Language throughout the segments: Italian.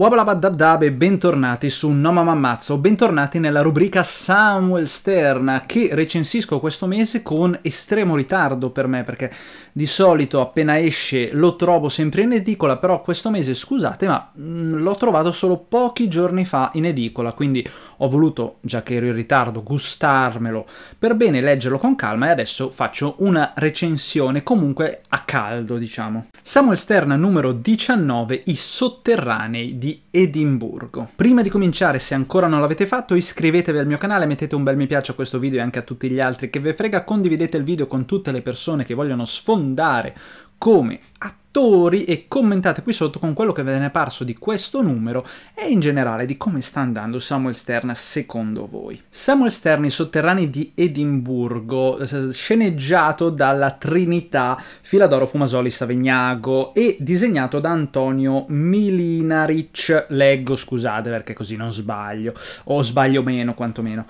Wabalabadabdab e bentornati su No Mamma Ammazzo, bentornati nella rubrica Samuel Sterna che recensisco questo mese con estremo ritardo per me perché di solito appena esce lo trovo sempre in edicola, però questo mese scusate ma mm, l'ho trovato solo pochi giorni fa in edicola, quindi ho voluto, già che ero in ritardo, gustarmelo per bene, leggerlo con calma e adesso faccio una recensione comunque a caldo diciamo. Samuel Sterna numero 19, I sotterranei di di Edimburgo. Prima di cominciare, se ancora non l'avete fatto, iscrivetevi al mio canale, mettete un bel mi piace a questo video e anche a tutti gli altri che ve frega, condividete il video con tutte le persone che vogliono sfondare come attori attori e commentate qui sotto con quello che ve ne è parso di questo numero e in generale di come sta andando Samuel Stern secondo voi. Samuel Stern i sotterranei di Edimburgo, sceneggiato dalla Trinità Filadoro Fumasoli Savegnago e disegnato da Antonio Milinaric, leggo scusate perché così non sbaglio, o sbaglio meno quantomeno.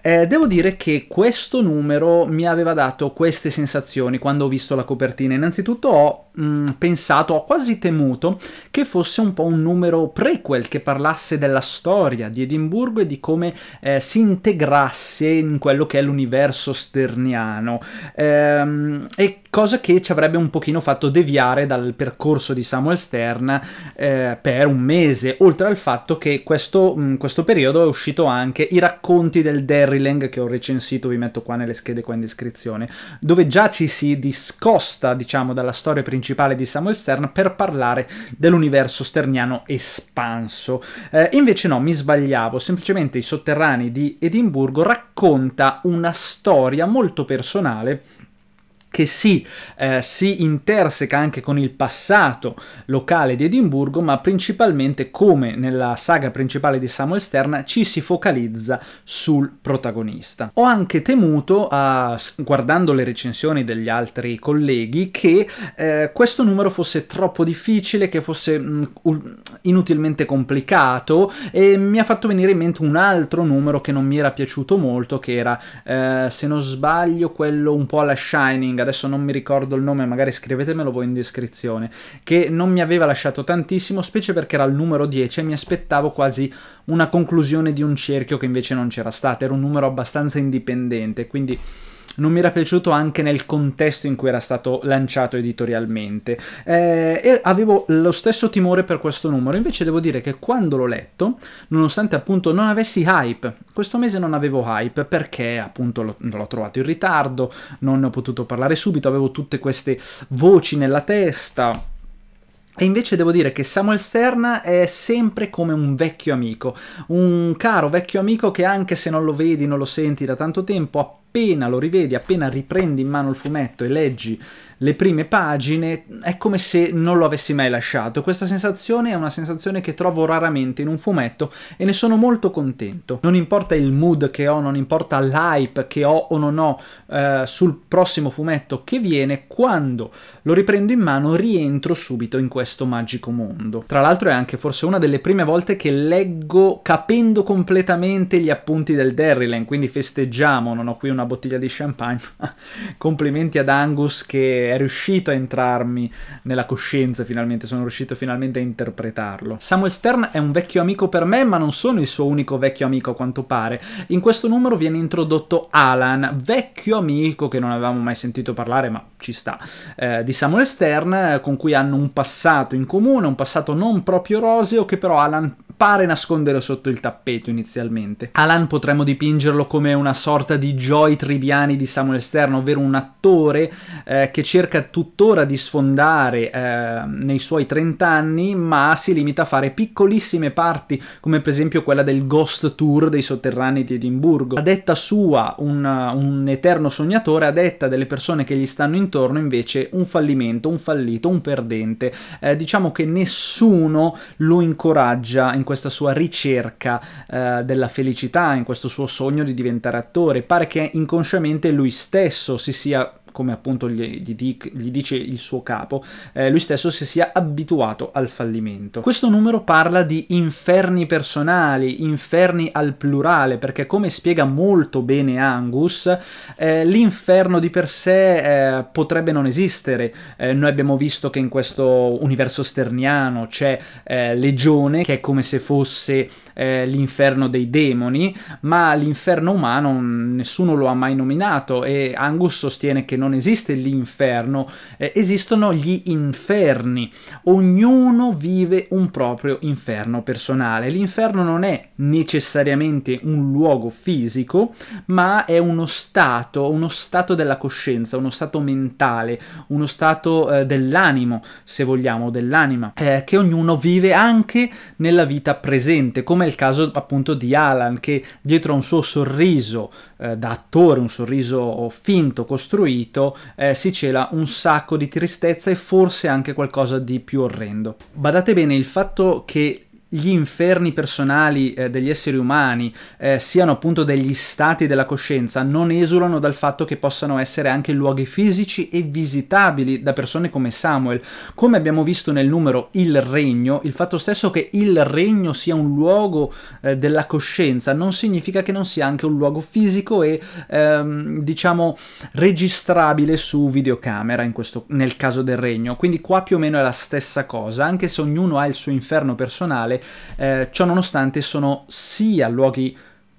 Eh, devo dire che questo numero mi aveva dato queste sensazioni quando ho visto la copertina. Innanzitutto ho mh, pensato, ho quasi temuto che fosse un po' un numero prequel che parlasse della storia di Edimburgo e di come eh, si integrasse in quello che è l'universo sterniano. Ehm, e cosa che ci avrebbe un pochino fatto deviare dal percorso di Samuel Stern eh, per un mese, oltre al fatto che questo, mh, mm, questo periodo è uscito anche i racconti del Derrylang che ho recensito, vi metto qua nelle schede qua in descrizione, dove già ci si discosta, diciamo, dalla storia principale di Samuel Stern per parlare dell'universo sterniano espanso. Eh, invece no, mi sbagliavo, semplicemente i sotterranei di Edimburgo racconta una storia molto personale che sì, eh, si interseca anche con il passato locale di Edimburgo, ma principalmente come nella saga principale di Samuel Stern ci si focalizza sul protagonista. Ho anche temuto, eh, guardando le recensioni degli altri colleghi, che eh, questo numero fosse troppo difficile, che fosse mh, mm, inutilmente complicato e mi ha fatto venire in mente un altro numero che non mi era piaciuto molto, che era, eh, se non sbaglio, quello un po' alla Shining adesso non mi ricordo il nome, magari scrivetemelo voi in descrizione, che non mi aveva lasciato tantissimo, specie perché era il numero 10 e mi aspettavo quasi una conclusione di un cerchio che invece non c'era stata, era un numero abbastanza indipendente, quindi non mi era piaciuto anche nel contesto in cui era stato lanciato editorialmente eh, e avevo lo stesso timore per questo numero invece devo dire che quando l'ho letto nonostante appunto non avessi hype questo mese non avevo hype perché appunto l'ho trovato in ritardo non ne ho potuto parlare subito avevo tutte queste voci nella testa e invece devo dire che Samuel Stern è sempre come un vecchio amico, un caro vecchio amico che anche se non lo vedi, non lo senti da tanto tempo, appena lo rivedi, appena riprendi in mano il fumetto e leggi le prime pagine, è come se non lo avessi mai lasciato. Questa sensazione è una sensazione che trovo raramente in un fumetto e ne sono molto contento. Non importa il mood che ho, non importa l'hype che ho o non ho eh, sul prossimo fumetto che viene, quando lo riprendo in mano rientro subito in questo magico mondo. Tra l'altro è anche forse una delle prime volte che leggo capendo completamente gli appunti del Derryland, quindi festeggiamo, non ho qui una una bottiglia di champagne. Complimenti ad Angus che è riuscito a entrarmi nella coscienza finalmente, sono riuscito finalmente a interpretarlo. Samuel Stern è un vecchio amico per me, ma non sono il suo unico vecchio amico a quanto pare. In questo numero viene introdotto Alan, vecchio amico che non avevamo mai sentito parlare, ma ci sta, eh, di Samuel Stern, con cui hanno un passato in comune, un passato non proprio roseo che però Alan pare nascondere sotto il tappeto inizialmente. Alan potremmo dipingerlo come una sorta di Joy Tribiani di Samuel Stern, ovvero un attore eh, che cerca tuttora di sfondare eh, nei suoi 30 anni, ma si limita a fare piccolissime parti, come per esempio quella del Ghost Tour dei sotterranei di Edimburgo. A detta sua, un, un eterno sognatore, a detta delle persone che gli stanno intorno, invece un fallimento, un fallito, un perdente. Eh, diciamo che nessuno lo incoraggia in questo questa sua ricerca eh, della felicità, in questo suo sogno di diventare attore. Pare che inconsciamente lui stesso si sia come appunto gli, gli, gli dice il suo capo, eh, lui stesso si sia abituato al fallimento. Questo numero parla di inferni personali, inferni al plurale, perché come spiega molto bene Angus, eh, l'inferno di per sé eh, potrebbe non esistere. Eh, noi abbiamo visto che in questo universo sterniano c'è eh, Legione, che è come se fosse eh, l'inferno dei demoni, ma l'inferno umano mm, nessuno lo ha mai nominato e Angus sostiene che non esiste l'inferno, eh, esistono gli inferni, ognuno vive un proprio inferno personale. L'inferno non è necessariamente un luogo fisico, ma è uno stato, uno stato della coscienza, uno stato mentale, uno stato eh, dell'animo, se vogliamo, dell'anima, eh, che ognuno vive anche nella vita presente, come come il caso appunto di Alan che dietro a un suo sorriso eh, da attore, un sorriso finto, costruito, eh, si cela un sacco di tristezza e forse anche qualcosa di più orrendo. Badate bene, il fatto che gli inferni personali eh, degli esseri umani eh, siano appunto degli stati della coscienza non esulano dal fatto che possano essere anche luoghi fisici e visitabili da persone come Samuel. Come abbiamo visto nel numero Il Regno, il fatto stesso che il regno sia un luogo eh, della coscienza non significa che non sia anche un luogo fisico e ehm, diciamo registrabile su videocamera in questo, nel caso del regno. Quindi qua più o meno è la stessa cosa, anche se ognuno ha il suo inferno personale, eh, ciò nonostante sono sia luoghi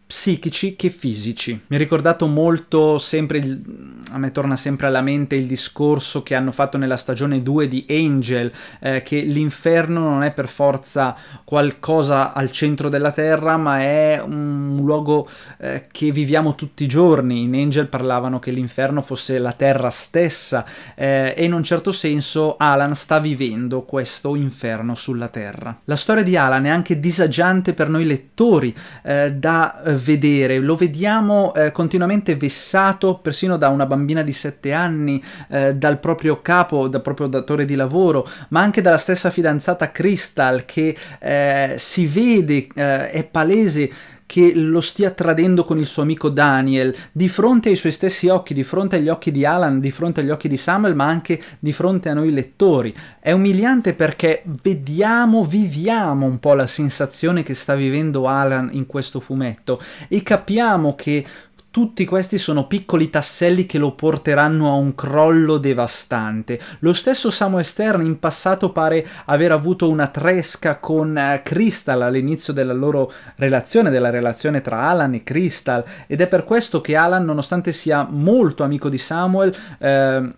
psichici che fisici. Mi ha ricordato molto sempre, il, a me torna sempre alla mente il discorso che hanno fatto nella stagione 2 di Angel, eh, che l'inferno non è per forza qualcosa al centro della terra, ma è un luogo eh, che viviamo tutti i giorni. In Angel parlavano che l'inferno fosse la terra stessa eh, e in un certo senso Alan sta vivendo questo inferno sulla terra. La storia di Alan è anche disagiante per noi lettori, eh, da eh, vedere, lo vediamo eh, continuamente vessato persino da una bambina di 7 anni, eh, dal proprio capo, dal proprio datore di lavoro, ma anche dalla stessa fidanzata Crystal che eh, si vede, eh, è palese che lo stia tradendo con il suo amico Daniel, di fronte ai suoi stessi occhi, di fronte agli occhi di Alan, di fronte agli occhi di Samuel, ma anche di fronte a noi lettori. È umiliante perché vediamo, viviamo un po' la sensazione che sta vivendo Alan in questo fumetto e capiamo che tutti questi sono piccoli tasselli che lo porteranno a un crollo devastante. Lo stesso Samuel Stern in passato pare aver avuto una tresca con eh, Crystal all'inizio della loro relazione, della relazione tra Alan e Crystal, ed è per questo che Alan, nonostante sia molto amico di Samuel, uh,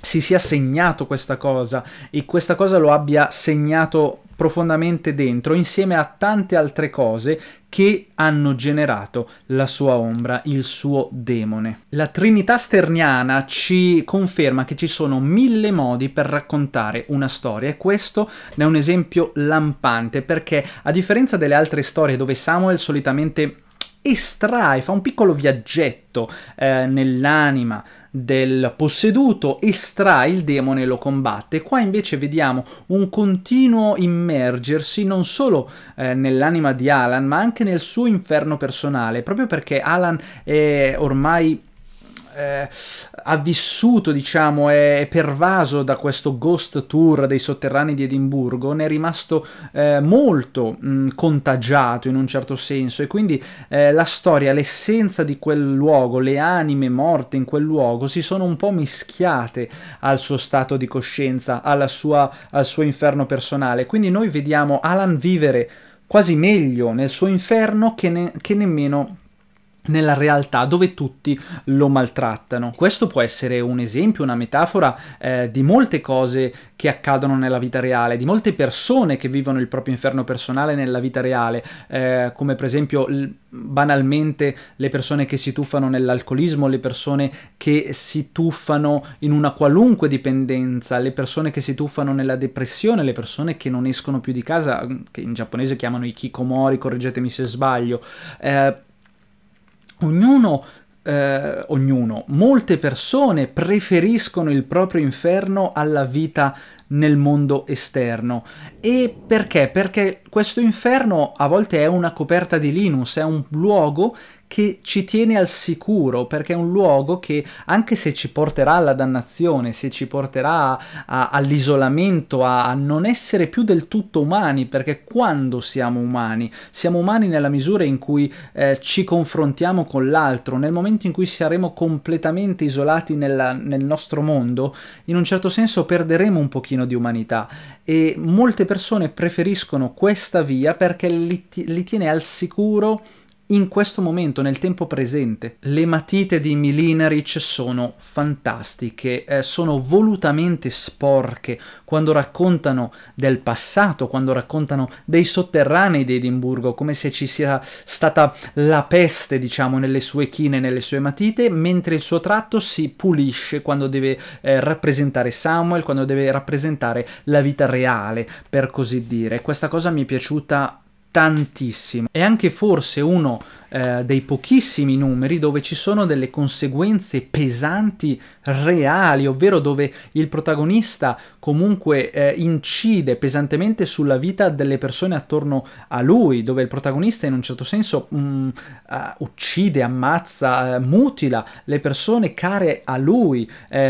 si sia segnato questa cosa e questa cosa lo abbia segnato profondamente dentro insieme a tante altre cose che hanno generato la sua ombra, il suo demone. La Trinità sterniana ci conferma che ci sono mille modi per raccontare una storia e questo è un esempio lampante perché a differenza delle altre storie dove Samuel solitamente estrae, fa un piccolo viaggetto eh, nell'anima del posseduto, estrae il demone e lo combatte. Qua invece vediamo un continuo immergersi non solo eh, nell'anima di Alan, ma anche nel suo inferno personale, proprio perché Alan è ormai eh, ha vissuto, diciamo, è pervaso da questo ghost tour dei sotterranei di Edimburgo, ne è rimasto eh, molto mh, contagiato in un certo senso e quindi eh, la storia, l'essenza di quel luogo, le anime morte in quel luogo si sono un po' mischiate al suo stato di coscienza, sua, al suo inferno personale. Quindi noi vediamo Alan vivere quasi meglio nel suo inferno che, ne che nemmeno nella realtà dove tutti lo maltrattano. Questo può essere un esempio, una metafora eh, di molte cose che accadono nella vita reale, di molte persone che vivono il proprio inferno personale nella vita reale, eh, come per esempio banalmente le persone che si tuffano nell'alcolismo, le persone che si tuffano in una qualunque dipendenza, le persone che si tuffano nella depressione, le persone che non escono più di casa, che in giapponese chiamano i kikomori, correggetemi se sbaglio. Eh, ognuno Uh, ognuno, molte persone preferiscono il proprio inferno alla vita nel mondo esterno. E perché? Perché questo inferno a volte è una coperta di Linus, è un luogo che ci tiene al sicuro, perché è un luogo che anche se ci porterà alla dannazione, se ci porterà all'isolamento, a, a non essere più del tutto umani, perché quando siamo umani? Siamo umani nella misura in cui eh, ci confrontiamo con l'altro, nel momento in cui saremo completamente isolati nella, nel nostro mondo, in un certo senso perderemo un pochino di umanità e molte persone preferiscono questa via perché li, li tiene al sicuro in questo momento, nel tempo presente. Le matite di Milinaric sono fantastiche, eh, sono volutamente sporche quando raccontano del passato, quando raccontano dei sotterranei di Edimburgo, come se ci sia stata la peste, diciamo, nelle sue chine, nelle sue matite, mentre il suo tratto si pulisce quando deve eh, rappresentare Samuel, quando deve rappresentare la vita reale, per così dire. Questa cosa mi è piaciuta tantissimo. È anche forse uno eh, dei pochissimi numeri dove ci sono delle conseguenze pesanti reali, ovvero dove il protagonista comunque eh, incide pesantemente sulla vita delle persone attorno a lui, dove il protagonista in un certo senso mh, mm, eh, uh, uccide, ammazza, uh, mutila le persone care a lui eh,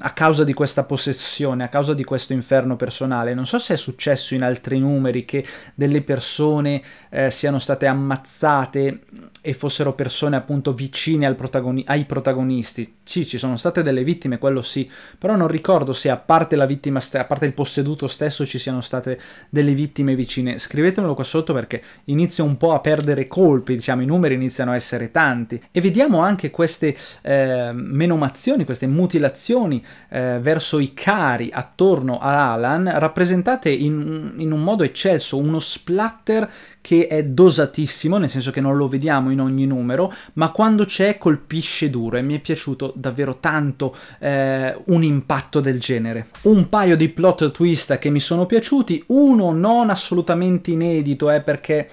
a causa di questa possessione, a causa di questo inferno personale. Non so se è successo in altri numeri che delle persone eh, siano state ammazzate No. e fossero persone appunto vicine al protagoni ai protagonisti. Sì, ci sono state delle vittime, quello sì, però non ricordo se a parte la vittima, a parte il posseduto stesso, ci siano state delle vittime vicine. Scrivetemelo qua sotto perché inizio un po' a perdere colpi, diciamo, i numeri iniziano a essere tanti. E vediamo anche queste eh, menomazioni, queste mutilazioni eh, verso i cari attorno a Alan, rappresentate in, in un modo eccelso, uno splatter che è dosatissimo, nel senso che non lo vediamo in ogni numero, ma quando c'è colpisce duro e mi è piaciuto davvero tanto eh, un impatto del genere. Un paio di plot twist che mi sono piaciuti, uno non assolutamente inedito, eh, perché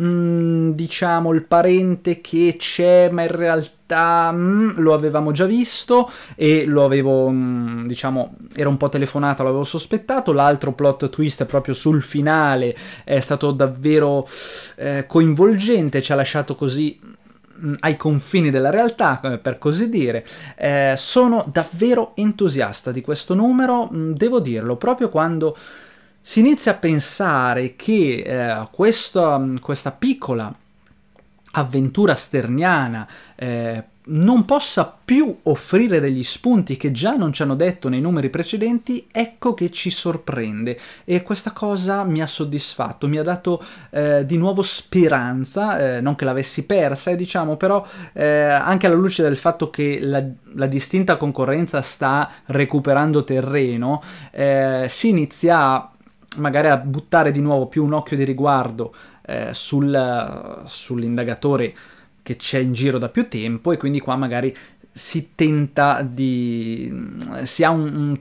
Mm, diciamo il parente che c'è ma in realtà mm, lo avevamo già visto e lo avevo mm, diciamo era un po' telefonato l'avevo sospettato l'altro plot twist proprio sul finale è stato davvero eh, coinvolgente ci ha lasciato così mm, ai confini della realtà, eh, per così dire. Eh, sono davvero entusiasta di questo numero, mm, devo dirlo, proprio quando si inizia a pensare che eh, questo, mm, questa piccola avventura sterniana eh, non possa più offrire degli spunti che già non ci hanno detto nei numeri precedenti, ecco che ci sorprende e questa cosa mi ha soddisfatto, mi ha dato eh, di nuovo speranza, eh, non che l'avessi persa, eh, diciamo, però eh, anche alla luce del fatto che la, la distinta concorrenza sta recuperando terreno, eh, si inizia a magari a buttare di nuovo più un occhio di riguardo eh, sul, sull'indagatore che c'è in giro da più tempo e quindi qua magari si tenta di... si ha un, un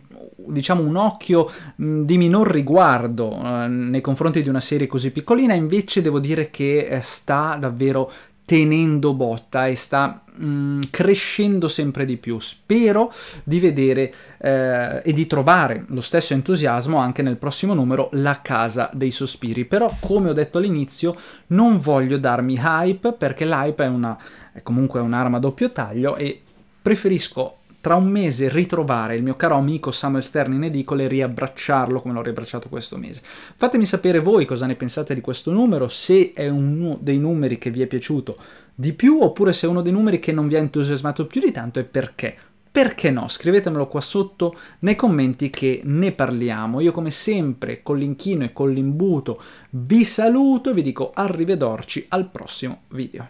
diciamo un occhio mm, di minor riguardo eh, nei confronti di una serie così piccolina, invece devo dire che eh, sta davvero tenendo botta e sta mh, mm, crescendo sempre di più. Spero di vedere eh, e di trovare lo stesso entusiasmo anche nel prossimo numero La casa dei sospiri, però come ho detto all'inizio non voglio darmi hype perché l'hype è, una, è comunque un'arma a doppio taglio e preferisco tra un mese ritrovare il mio caro amico Samuel Stern in edicola e riabbracciarlo come l'ho riabbracciato questo mese. Fatemi sapere voi cosa ne pensate di questo numero, se è uno dei numeri che vi è piaciuto di più oppure se è uno dei numeri che non vi ha entusiasmato più di tanto e perché perché no? Scrivetemelo qua sotto nei commenti che ne parliamo. Io come sempre con l'inchino e con l'imbuto vi saluto e vi dico arrivederci al prossimo video.